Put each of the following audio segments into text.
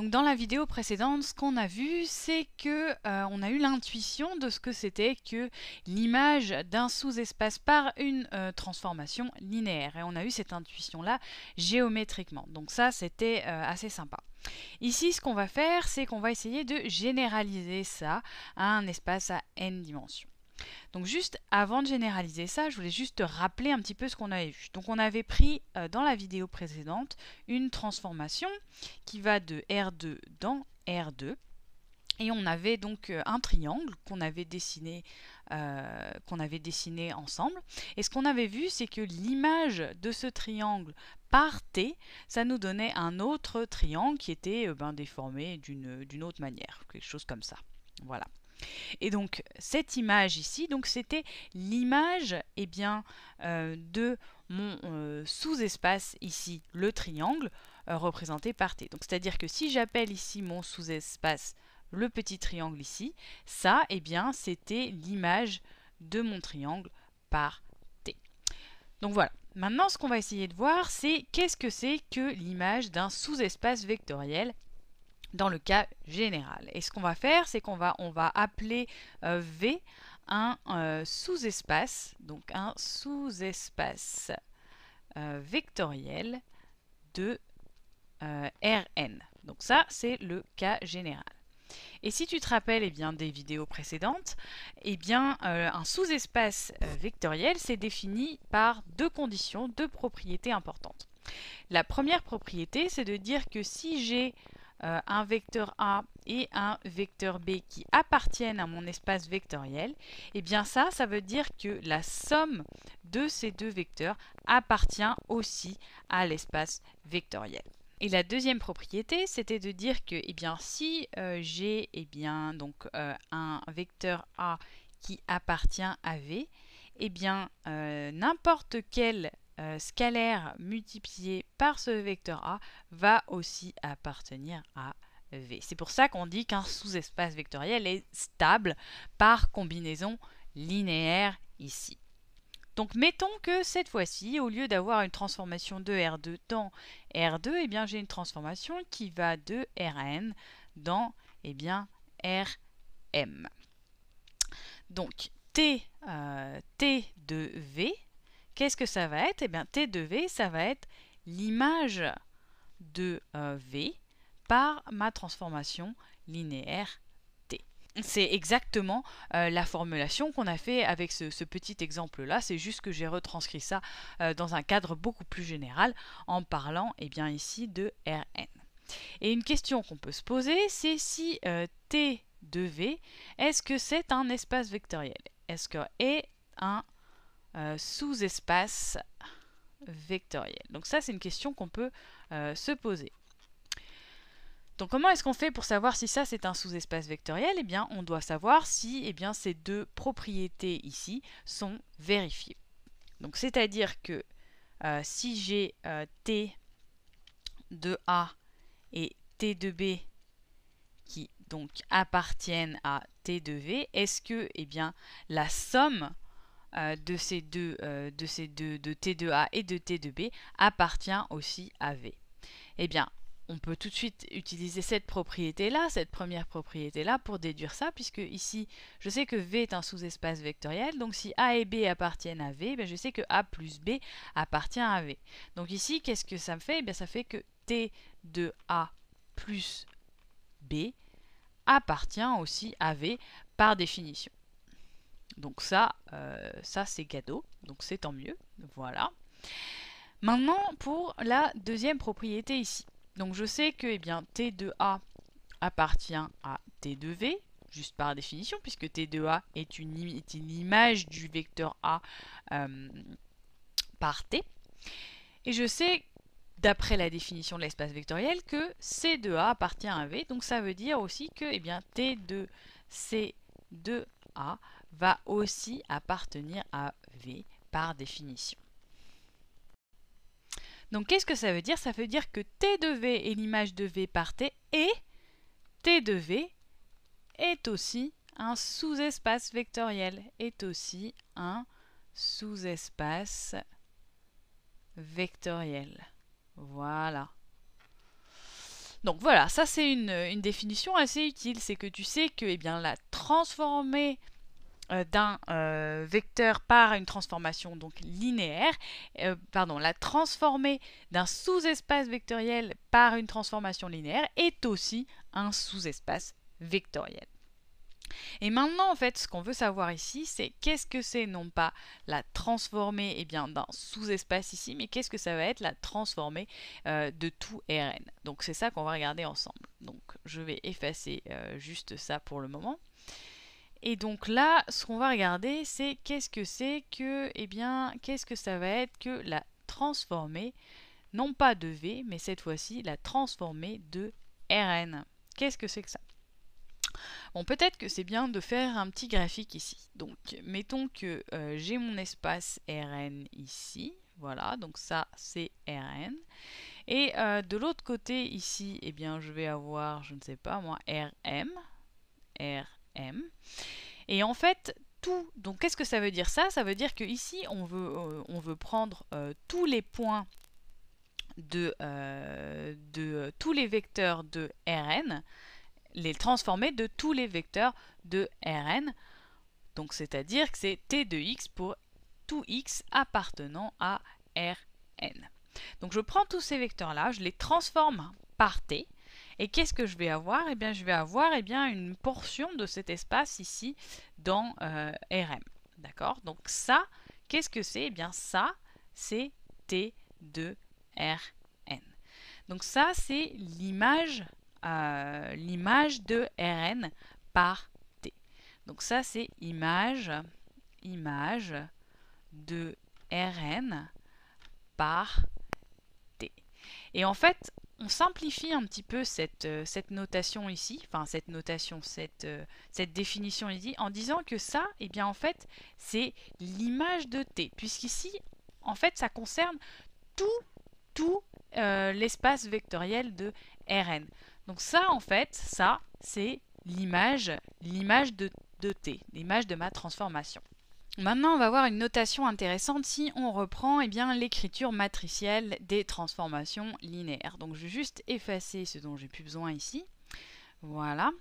Donc dans la vidéo précédente, ce qu'on a vu, c'est que euh, on a eu l'intuition de ce que c'était que l'image d'un sous-espace par une euh, transformation linéaire. Et on a eu cette intuition-là géométriquement. Donc ça, c'était euh, assez sympa. Ici, ce qu'on va faire, c'est qu'on va essayer de généraliser ça à un espace à n dimensions. Donc juste avant de généraliser ça, je voulais juste rappeler un petit peu ce qu'on avait vu. Donc on avait pris euh, dans la vidéo précédente une transformation qui va de R2 dans R2. Et on avait donc euh, un triangle qu'on avait dessiné, euh, avait dessiné ensemble. Et ce qu'on avait vu, c'est que l'image de ce triangle par T, ça nous donnait un autre triangle qui était ben, déformé d'une autre manière, quelque chose comme ça. Voilà. Et donc cette image ici, donc c'était l'image eh bien euh, de mon euh, sous-espace ici, le triangle euh, représenté par T. Donc c'est-à-dire que si j'appelle ici mon sous-espace le petit triangle ici, ça eh bien c'était l'image de mon triangle par T. Donc voilà. Maintenant, ce qu'on va essayer de voir, c'est qu'est-ce que c'est que l'image d'un sous-espace vectoriel dans le cas général. Et ce qu'on va faire, c'est qu'on va, on va appeler euh, V un euh, sous-espace, donc un sous-espace euh, vectoriel de Rn. Donc ça, c'est le cas général. Et si tu te rappelles eh bien, des vidéos précédentes, eh bien, un sous-espace vectoriel, c'est défini par deux conditions, deux propriétés importantes. La première propriété, c'est de dire que si j'ai euh, un vecteur A et un vecteur B qui appartiennent à mon espace vectoriel, et eh bien ça, ça veut dire que la somme de ces deux vecteurs appartient aussi à l'espace vectoriel. Et la deuxième propriété, c'était de dire que eh bien, si euh, j'ai eh bien, donc, euh, un vecteur A qui appartient à V, eh bien, n'importe quel euh, scalaire multiplié par ce vecteur A va aussi appartenir à V. C'est pour ça qu'on dit qu'un sous-espace vectoriel est stable par combinaison linéaire ici. Donc mettons que cette fois-ci, au lieu d'avoir une transformation de R2 dans R2, eh bien j'ai une transformation qui va de Rn dans eh bien, Rm. Donc T, euh, T de V Qu'est-ce que ça va être Eh bien, T de V, ça va être l'image de euh, V par ma transformation linéaire T. c'est exactement euh, la formulation qu'on a fait avec ce, petit exemple-là. C'est juste que j'ai retranscrit ça euh, dans un cadre beaucoup plus général en parlant eh bien, ici de Rn. Et une question qu'on peut se poser, c'est si T de V, est-ce que c'est un espace vectoriel Est-ce que est un euh, sous-espace vectoriel Donc ça, c'est une question qu'on peut euh, se poser. Donc comment est-ce qu'on fait pour savoir si ça c'est un sous-espace vectoriel Eh bien, on doit savoir si eh bien, ces deux propriétés ici sont vérifiées. Donc c'est-à-dire que euh, si j'ai T de A et T de B qui donc appartiennent à T de V, est-ce que eh bien, la somme euh, euh, de ces deux, de ces deux, de T2A et de T2B appartient aussi à V. Eh bien, on peut tout de suite utiliser cette propriété-là, cette première propriété-là, pour déduire ça, puisque ici, je sais que V est un sous-espace vectoriel, donc si A et B appartiennent à V, eh je sais que A plus B appartient à V. Donc ici, qu'est-ce que ça me fait eh bien, Ça fait que T de A plus B appartient aussi à V par définition. Donc ça, euh, ça c'est cadeau, donc c'est tant mieux. Voilà. Maintenant pour la deuxième propriété ici. Donc je sais que eh bien, T2A appartient à T2V, juste par définition, puisque T2A est une, image du vecteur A euh, par T. Et je sais, d'après la définition de l'espace vectoriel, que c de a appartient à V, donc ça veut dire aussi que eh bien, T2C2A va aussi appartenir à V par définition. Donc qu'est-ce que ça veut dire Ça veut dire que T de V est l'image de V par T et T de V est aussi un sous-espace vectoriel, est aussi un sous-espace vectoriel. Voilà. Donc voilà, ça c'est une, définition assez utile, c'est que tu sais que eh bien, la transformée euh, d'un euh, vecteur par une transformation donc linéaire, euh, pardon, la transformée d'un sous-espace vectoriel par une transformation linéaire est aussi un sous-espace vectoriel. Et maintenant, en fait, ce qu'on veut savoir ici, c'est qu'est-ce que c'est non pas la transformée eh bien, d'un sous-espace ici, mais qu'est-ce que ça va être la transformée de tout Rn. Donc c'est ça qu'on va regarder ensemble. Donc je vais effacer juste ça pour le moment. Et donc là, ce qu'on va regarder, c'est qu'est-ce que c'est que, eh bien, qu'est-ce que ça va être que la transformée, non pas de V, mais cette fois-ci la transformer de Rn. Qu'est-ce que c'est que ça Bon, peut-être que c'est bien de faire un petit graphique ici. Donc, mettons que euh, j'ai mon espace Rn ici. Voilà, donc ça, c'est Rn. Et euh, de l'autre côté, ici, eh bien, je vais avoir, je ne sais pas moi, Rm. Et en fait, tout, donc qu'est-ce que ça veut dire ça Ça veut dire qu'ici, on veut, euh, on veut prendre euh, tous les points de, euh, de tous les vecteurs de Rn, les transformer de tous les vecteurs de Rn. Donc c'est-à-dire que c'est T de x pour tout x appartenant à Rn. Donc je prends tous ces vecteurs-là, je les transforme par T, et qu'est-ce que je vais avoir Eh bien, je vais avoir eh bien, une portion de cet espace ici dans euh, RM. D'accord Donc ça, qu'est-ce que c'est Eh bien, ça, c'est t de rn Donc ça, c'est l'image euh, l'image de Rn par T. Donc ça, c'est image, image de Rn par T. Et en fait, on simplifie un petit peu euh, cette, notation ici, enfin cette notation, cette, euh, définition ici, en disant que ça, et eh bien en fait, c'est l'image de T, puisqu'ici, en fait, ça concerne tout, tout euh, l'espace vectoriel de Rn. Donc ça, en fait, ça, c'est l'image, l'image de T, l'image de ma transformation. Maintenant, on va voir une notation intéressante si on reprend eh l'écriture matricielle des transformations linéaires. Donc je vais juste effacer ce dont j'ai plus besoin ici. Voilà.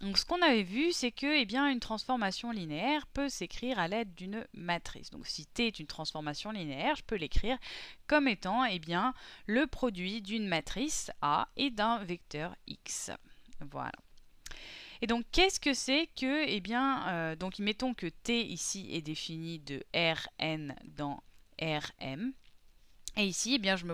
Donc ce qu'on avait vu, c'est que eh bien, une transformation linéaire peut s'écrire à l'aide d'une matrice. Donc si T est une transformation linéaire, je peux l'écrire comme étant eh bien, le produit d'une matrice A et d'un vecteur X. Voilà. Et donc, qu'est-ce que c'est que, eh bien, euh, donc mettons que T ici est défini de Rn dans Rm. Et ici, eh bien, je,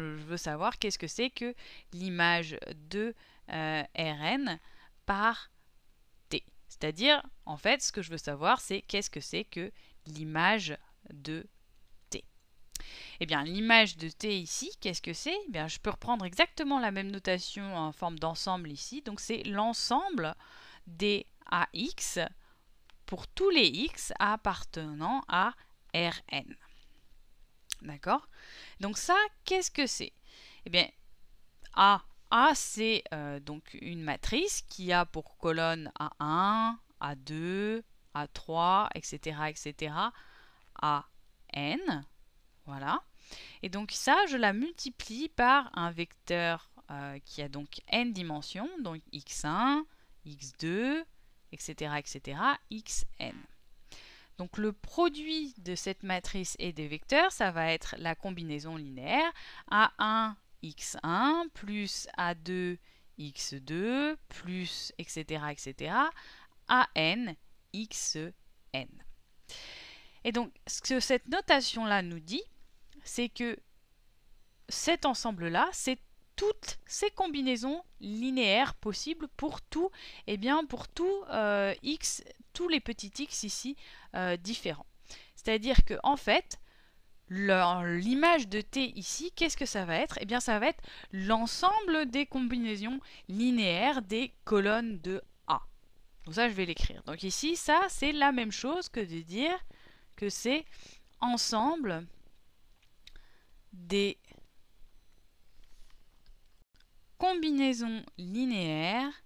veux savoir qu'est-ce que c'est que l'image de euh, Rn par T. C'est-à-dire, en fait, ce que je veux savoir, c'est qu'est-ce que c'est que l'image de eh bien, l'image de t ici, qu'est-ce que c'est eh bien, Je peux reprendre exactement la même notation en forme d'ensemble ici. Donc, c'est l'ensemble des AX pour tous les X appartenant à Rn. D'accord Donc ça, qu'est-ce que c'est Eh bien, A, c'est euh, donc une matrice qui a pour colonne A1, A2, A3, etc., etc., AN. Voilà. Et donc ça, je la multiplie par un vecteur euh, qui a donc n dimensions, donc x1, x2, etc., etc., xn. Donc le produit de cette matrice et des vecteurs, ça va être la combinaison linéaire a1, x1, plus a2, x2, plus, etc., etc., an, xn. Et donc, ce que cette notation-là nous dit, c'est que cet ensemble-là, c'est toutes ces combinaisons linéaires possibles pour tout, et eh bien pour tout euh, x, tous les petits x ici euh, différents. C'est-à-dire que en fait, l'image de t ici, qu'est-ce que ça va être Eh bien ça va être l'ensemble des combinaisons linéaires des colonnes de A. Donc ça je vais l'écrire. Donc ici, ça c'est la même chose que de dire que c'est ensemble des combinaisons linéaires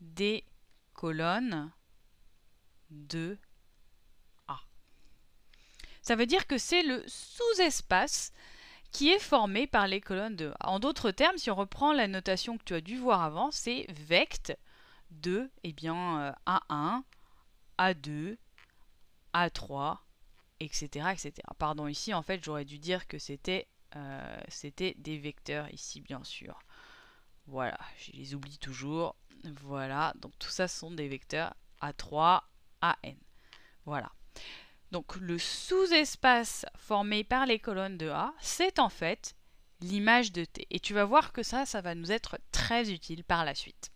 des colonnes de A. Ça veut dire que c'est le sous-espace qui est formé par les colonnes de A. En d'autres termes, si on reprend la notation que tu as dû voir avant, c'est vect de eh bien, A1, A2, A3, etc., etc. Pardon, ici, en fait, j'aurais dû dire que c'était euh, c'était des vecteurs ici, bien sûr. Voilà, je les oublie toujours. Voilà, donc tout ça sont des vecteurs A3, AN. Voilà. Donc le sous-espace formé par les colonnes de A, c'est en fait l'image de T. Et tu vas voir que ça, ça va nous être très utile par la suite.